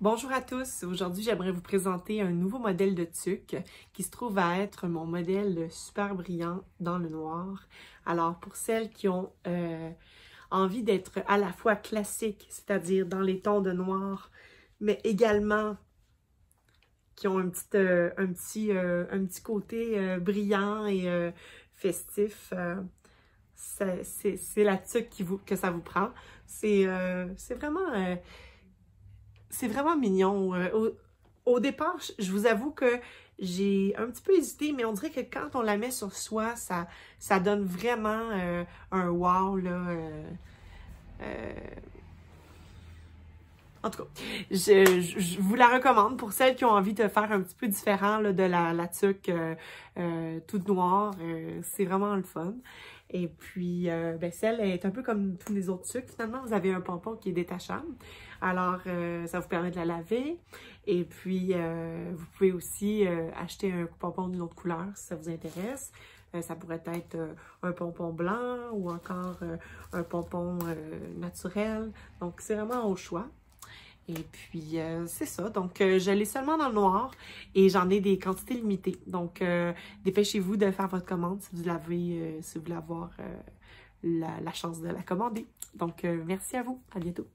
Bonjour à tous, aujourd'hui j'aimerais vous présenter un nouveau modèle de tuque qui se trouve à être mon modèle super brillant dans le noir. Alors pour celles qui ont euh, envie d'être à la fois classique, c'est-à-dire dans les tons de noir, mais également qui ont un petit, euh, un petit, euh, un petit côté brillant et festif, c'est la tuque qui vous, que ça vous prend. C'est vraiment c'est vraiment mignon. Euh, au, départ, je vous avoue que j'ai un petit peu hésité, mais on dirait que quand on la met sur soi, ça, ça donne vraiment euh, un wow, là. Euh, en tout cas, je, vous la recommande pour celles qui ont envie de faire un petit peu différent de la, la tuque euh, euh, toute noire. Euh, c'est vraiment le fun. Et puis, ben, celle est un peu comme tous les autres tuques. Finalement, vous avez un pompon qui est détachable. Alors, ça vous permet de la laver. Et puis, vous pouvez aussi acheter un pompon d'une autre couleur si ça vous intéresse. ça pourrait être un pompon blanc ou encore un pompon naturel. Donc, c'est vraiment au choix. Et puis, euh, c'est ça. Donc, euh, je l'ai seulement dans le noir et j'en ai des quantités limitées. Donc, euh, dépêchez-vous de faire votre commande si vous l'avez, si vous voulez avoir la, la, chance de la commander. Donc, merci à vous. À bientôt.